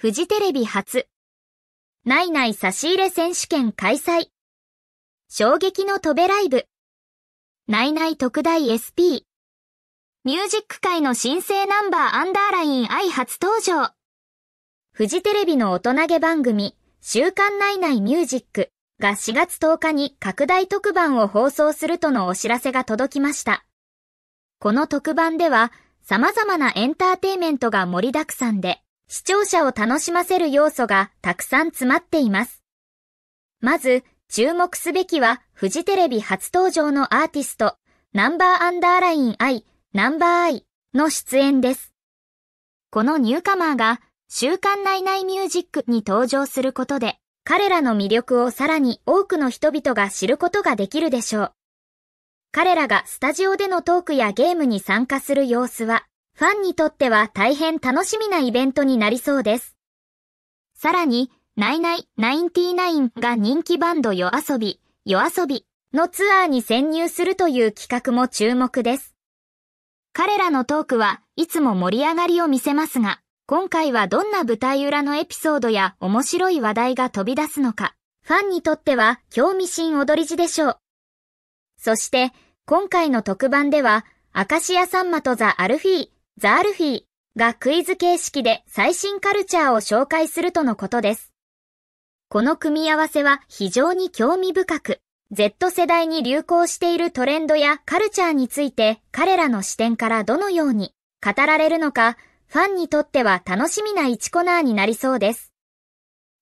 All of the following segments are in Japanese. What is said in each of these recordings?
フジテレビ初、内々差し入れ選手権開催。衝撃の飛べライブ。内々特大 SP。ミュージック界の新生ナンバーアンダーライン I 初登場。フジテレビの大人げ番組、週刊内内ミュージックが4月10日に拡大特番を放送するとのお知らせが届きました。この特番では様々なエンターテイメントが盛りだくさんで、視聴者を楽しませる要素がたくさん詰まっています。まず、注目すべきは、フジテレビ初登場のアーティスト、ナンバーアンダーラインアイ、ナンバーアイの出演です。このニューカマーが、週刊ナイナイミュージックに登場することで、彼らの魅力をさらに多くの人々が知ることができるでしょう。彼らがスタジオでのトークやゲームに参加する様子は、ファンにとっては大変楽しみなイベントになりそうです。さらに、ナイナイナナインティインが人気バンド夜遊び、夜遊びのツアーに潜入するという企画も注目です。彼らのトークはいつも盛り上がりを見せますが、今回はどんな舞台裏のエピソードや面白い話題が飛び出すのか、ファンにとっては興味深踊り地でしょう。そして、今回の特番では、アカシアさんまとザ・アルフィー、ザールフィーがクイズ形式で最新カルチャーを紹介するとのことです。この組み合わせは非常に興味深く、Z 世代に流行しているトレンドやカルチャーについて彼らの視点からどのように語られるのか、ファンにとっては楽しみな1コナーになりそうです。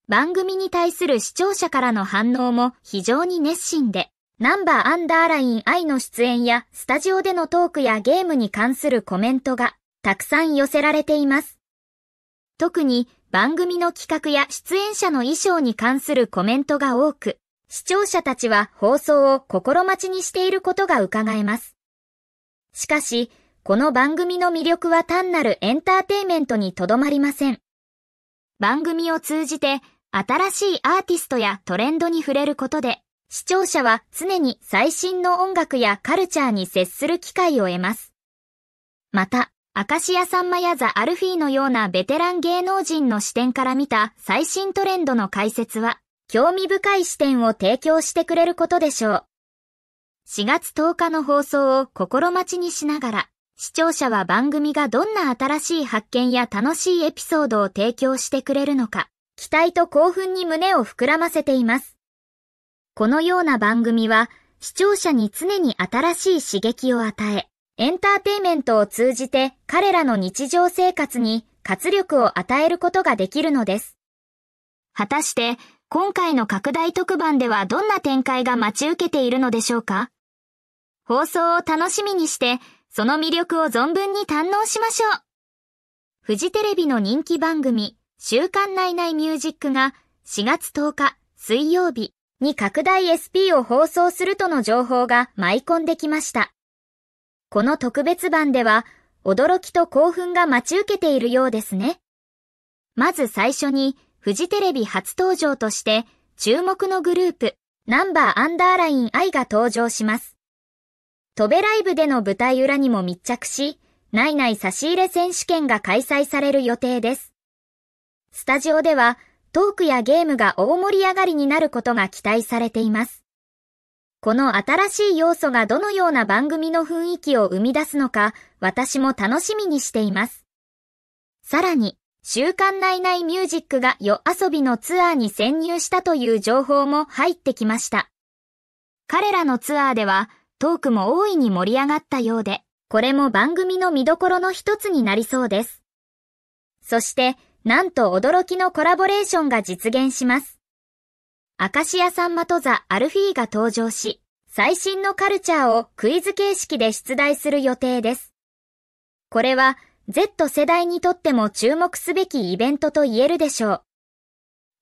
番組に対する視聴者からの反応も非常に熱心で、ナンバーアンダーライン I の出演やスタジオでのトークやゲームに関するコメントがたくさん寄せられています。特に番組の企画や出演者の衣装に関するコメントが多く、視聴者たちは放送を心待ちにしていることが伺えます。しかし、この番組の魅力は単なるエンターテイメントにとどまりません。番組を通じて新しいアーティストやトレンドに触れることで、視聴者は常に最新の音楽やカルチャーに接する機会を得ます。また、アカシアさんまやザ・アルフィーのようなベテラン芸能人の視点から見た最新トレンドの解説は、興味深い視点を提供してくれることでしょう。4月10日の放送を心待ちにしながら、視聴者は番組がどんな新しい発見や楽しいエピソードを提供してくれるのか、期待と興奮に胸を膨らませています。このような番組は、視聴者に常に新しい刺激を与え、エンターテイメントを通じて彼らの日常生活に活力を与えることができるのです。果たして今回の拡大特番ではどんな展開が待ち受けているのでしょうか放送を楽しみにしてその魅力を存分に堪能しましょう。フジテレビの人気番組週刊ナイナイミュージックが4月10日水曜日に拡大 SP を放送するとの情報が舞い込んできました。この特別版では、驚きと興奮が待ち受けているようですね。まず最初に、フジテレビ初登場として、注目のグループ、ナンバーアンダーライン I が登場します。トベライブでの舞台裏にも密着し、内々差し入れ選手権が開催される予定です。スタジオでは、トークやゲームが大盛り上がりになることが期待されています。この新しい要素がどのような番組の雰囲気を生み出すのか、私も楽しみにしています。さらに、週刊内内ミュージックが夜遊びのツアーに潜入したという情報も入ってきました。彼らのツアーでは、トークも大いに盛り上がったようで、これも番組の見どころの一つになりそうです。そして、なんと驚きのコラボレーションが実現します。アカシアさんまとザ・アルフィーが登場し、最新のカルチャーをクイズ形式で出題する予定です。これは Z 世代にとっても注目すべきイベントと言えるでしょう。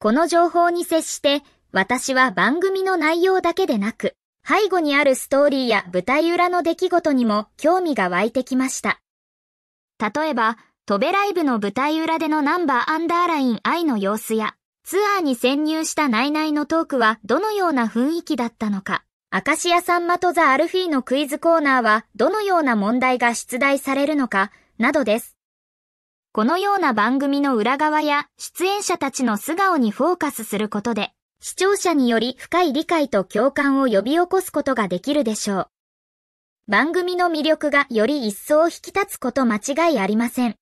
この情報に接して、私は番組の内容だけでなく、背後にあるストーリーや舞台裏の出来事にも興味が湧いてきました。例えば、トベライブの舞台裏でのナンバーアンダーライン愛の様子や、ツアーに潜入したナイナイのトークはどのような雰囲気だったのか、アカシアさんまとザ・アルフィーのクイズコーナーはどのような問題が出題されるのか、などです。このような番組の裏側や出演者たちの素顔にフォーカスすることで、視聴者により深い理解と共感を呼び起こすことができるでしょう。番組の魅力がより一層引き立つこと間違いありません。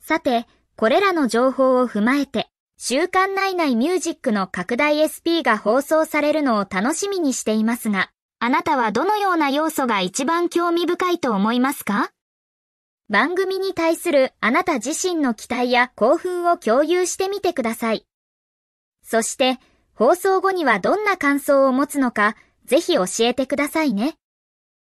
さて、これらの情報を踏まえて、週刊内内ミュージックの拡大 SP が放送されるのを楽しみにしていますが、あなたはどのような要素が一番興味深いと思いますか番組に対するあなた自身の期待や興奮を共有してみてください。そして、放送後にはどんな感想を持つのか、ぜひ教えてくださいね。